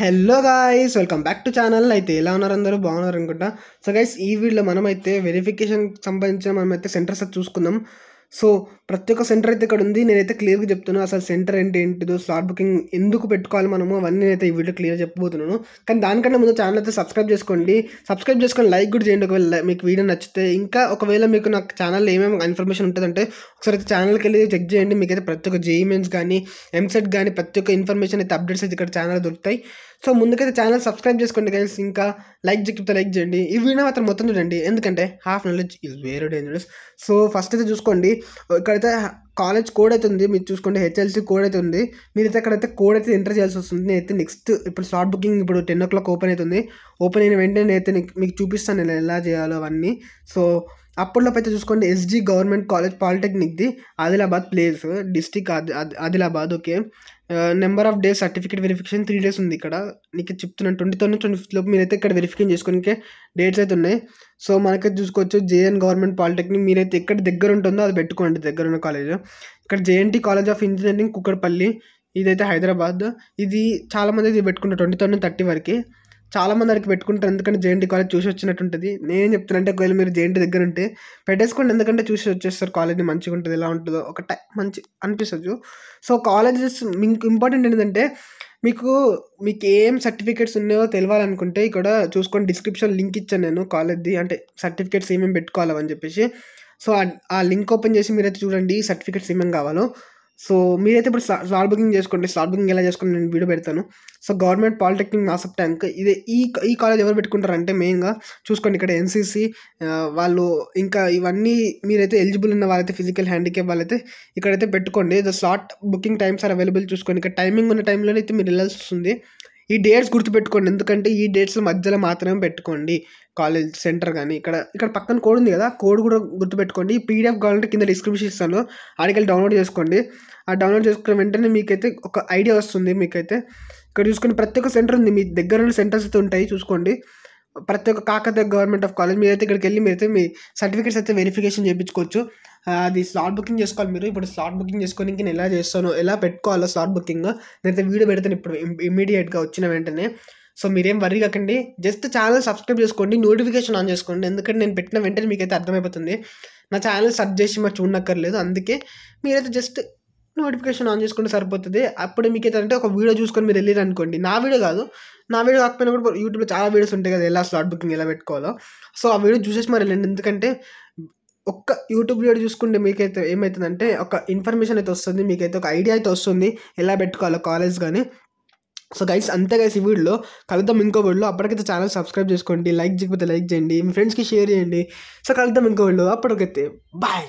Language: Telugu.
hello guys welcome back to channel అయితే ఎలా ఉన్నారు అందరూ బాగున్నారు అనుకుంటా సో గైస్ ఈ వీడియోలో మనమైతే వెరిఫికేషన్ సంబంధించిన మనమైతే సెంటర్స్ చూసుకుందాం సో ప్రతి ఒక్క సెంటర్ అయితే ఇక్కడ ఉంది నేనైతే క్లియర్గా చెప్తున్నాను అసలు సెంటర్ ఏంటి ఏంటిదో స్లాట్ బుకింగ్ ఎందుకు పెట్టుకోవాలి మనము అవన్నీ నేనైతే ఈ వీడియో క్లియర్ చెప్పబోతున్నాను కానీ దానికన్నా ముందు ఛానల్ అయితే సబ్స్క్రైబ్ చేసుకోండి సబ్స్క్రైబ్ చేసుకొని లైక్ కూడా చేయండి ఒకవేళ మీకు వీడియో నచ్చితే ఇంకా ఒకవేళ మీకు నాకు ఛానల్ ఏమేమి ఇన్ఫర్మేషన్ ఉంటుందంటే ఒకసారి అయితే ఛానల్కి వెళ్ళి చెక్ చేయండి మీకైతే ప్రతి ఒక్క జేఈమెన్స్ కానీ ఎంసెట్ కానీ ప్రతి ఒక్క ఇన్ఫర్మేషన్ అయితే అప్డేట్స్ అయితే ఇక్కడ ఛానల్ దొరుకుతాయి సో ముందుకైతే ఛానల్ సబ్స్క్రైబ్ చేసుకోండి కానీ ఇంకా లైక్ చెప్తే లైక్ చేయండి ఈ వీడియో మాత్రం మొత్తం చూడండి ఎందుకంటే half knowledge is very dangerous so first అయితే చూసుకోండి ఇక్కడైతే కాలేజ్ కోడ్ అయితే ఉంది మీరు చూసుకోండి హెచ్ఎల్సి కోడ్ అయితే ఉంది మీరు అయితే అక్కడైతే కోడ్ అయితే ఎంటర్ చేయాల్సి వస్తుంది నేనైతే నెక్స్ట్ ఇప్పుడు స్లాట్ బుకింగ్ ఇప్పుడు టెన్ ఓ క్లాక్ ఓపెన్ అవుతుంది ఓపెన్ అయిన వెంటనే నేనైతే మీకు చూపిస్తాను నేను ఎలా చేయాలో అవన్నీ సో అప్పట్లోపు అయితే చూసుకోండి ఎస్జీ గవర్నమెంట్ కాలేజ్ పాలిటెక్నిక్ది ఆదిలాబాద్ ప్లేస్ డిస్టిక్ ఆది Adilabad okay number of days certificate verification three days ఉంది ఇక్కడ నీకు చెప్తున్నాను ట్వంటీ థౌసండ్ ట్వంటీ ఫిఫ్త్ లోపు మీరైతే ఇక్కడ వెరిఫికేషన్ చేసుకోనికే డేట్స్ అయితే ఉన్నాయి సో మనకైతే చూసుకోవచ్చు జేఎన్ గవర్నమెంట్ పాలిటెక్నిక్ మీరైతే ఎక్కడ దగ్గర ఉంటుందో అది పెట్టుకోండి దగ్గర ఉన్న కాలేజ్ ఇక్కడ JNT college of engineering Kukatpally ఇదైతే హైదరాబాద్ ఇది చాలామంది ఇది పెట్టుకుంటారు ట్వంటీ థౌసండ్ థర్టీ వరకు చాలామంది అక్కడికి పెట్టుకుంటారు ఎందుకంటే జేఎన్టీ కాలేజ్ చూసి వచ్చినట్టు ఉంటుంది నేనేం చెప్తాను అంటే ఒకవేళ మీరు జేఎన్టీ దగ్గర ఉంటే పెట్టేసుకోండి ఎందుకంటే చూసి వచ్చేస్తారు కాలేజీ మంచిగా ఉంటుంది ఎలా ఉంటుందో ఒక టైం మంచి అనిపిస్తుంది సో కాలేజెస్ మీకు ఇంపార్టెంట్ ఏంటంటే మీకు మీకు ఏం సర్టిఫికేట్స్ ఉన్నాయో తెలియాలనుకుంటే ఇక్కడ చూసుకొని డిస్క్రిప్షన్ లింక్ ఇచ్చాను నేను కాలేజ్ది అంటే సర్టిఫికేట్స్ ఏమేమి పెట్టుకోవాలని చెప్పేసి సో ఆ లింక్ ఓపెన్ చేసి మీరైతే చూడండి సర్టిఫికేట్స్ ఏమేమి కావాలో సో మీరైతే ఇప్పుడు స్లాట్ బుకింగ్ చేసుకోండి స్లాట్ బుకింగ్ ఎలా చేసుకోండి నేను వీడియో పెడతాను so government polytechnic Masab Tank ఇదే ఈ ఈ కాలేజ్ ఎవరు పెట్టుకుంటారంటే మెయిన్గా చూసుకోండి ఇక్కడ ఎన్సీసీ వాళ్ళు ఇంకా ఇవన్నీ మీరైతే ఎలిజిబుల్ ఉన్న వాళ్ళైతే ఫిజికల్ హ్యాండిక్యాప్ వాళ్ళైతే ఇక్కడైతే పెట్టుకోండి the slot booking times are available చూసుకోండి ఇక్కడ టైమింగ్ ఉన్న టైంలోనే అయితే మీరు వెళ్ళాల్సి వస్తుంది ఈ డేట్స్ గుర్తుపెట్టుకోండి ఎందుకంటే ఈ డేట్స్ మధ్యలో మాత్రమే పెట్టుకోండి కాలేజ్ సెంటర్ కానీ ఇక్కడ ఇక్కడ పక్కన కోడ్ ఉంది కదా కోడ్ కూడా గుర్తుపెట్టుకోండి ఈ పీడిఎఫ్ కావాలంటే కింద డిస్క్రిప్షన్ ఇస్తాను ఆర్టికల్ డౌన్లోడ్ చేసుకోండి ఆ డౌన్లోడ్ చేసుకున్న వెంటనే మీకైతే ఒక ఐడియా వస్తుంది మీకైతే ఇక్కడ చూసుకుని ప్రతి ఒక్క సెంటర్ ఉంది మీ దగ్గర ఉన్న సెంటర్స్ అయితే ఉంటాయి చూసుకోండి ప్రతి ఒక్క కాకతీయ గవర్నమెంట్ ఆఫ్ కాలేజ్ మీరైతే ఇక్కడికి వెళ్ళి మీరైతే మీ సర్టిఫికేట్స్ అయితే వెరిఫికేషన్ చేయించుకోవచ్చు అది స్లాట్ బుకింగ్ చేసుకోవాలి మీరు ఇప్పుడు స్లాట్ బుకింగ్ చేసుకొని నేను ఎలా చేస్తాను ఎలా పెట్టుకోవాలో స్లాట్ బుకింగ్ నేనైతే వీడియో పెడతాను ఇప్పుడు ఇమీడియట్గా వచ్చిన వెంటనే సో మీరేం వర్రీ కాకండి జస్ట్ ఛానల్ సబ్స్క్రైబ్ చేసుకోండి నోటిఫికేషన్ ఆన్ చేసుకోండి ఎందుకంటే నేను పెట్టిన వెంటనే మీకైతే అర్థమైపోతుంది నా ఛానల్ సర్చ్ చేసి మరి చూడనక్కర్లేదు అందుకే మీరైతే జస్ట్ నోటిఫికేషన్ ఆన్ చేసుకుంటే సరిపోతుంది అప్పుడు మీకు అంటే ఒక వీడియో చూసుకొని మీరు వెళ్ళారు అనుకోండి నా వీడియో కాదు నా వీడియో కాకపోయినా కూడా యూట్యూబ్లో చాలా వీడియోస్ ఉంటాయి కదా ఎలా స్లాట్ బుకింగ్ ఎలా పెట్టుకోవాలో సో ఆ వీడియో చూసేసి మరి వెళ్ళండి ఎందుకంటే ఒక్క యూట్యూబ్ వీడియో చూసుకుంటే మీకైతే ఏమవుతుందంటే ఒక ఇన్ఫర్మేషన్ అయితే వస్తుంది మీకైతే ఒక ఐడియా అయితే వస్తుంది ఎలా పెట్టుకోవాలో కాలేజ్ కానీ సో గైస్ అంతే గైస్ ఈ వీడియోలో కలుద్దాం ఇంకో వీడియోలో అప్పటికైతే ఛానల్ సబ్స్క్రైబ్ చేసుకోండి లైక్ చేయకపోతే లైక్ చేయండి మీ ఫ్రెండ్స్కి షేర్ చేయండి సో కలుద్దాం ఇంకో వీడియోలో అప్పటికైతే బాయ్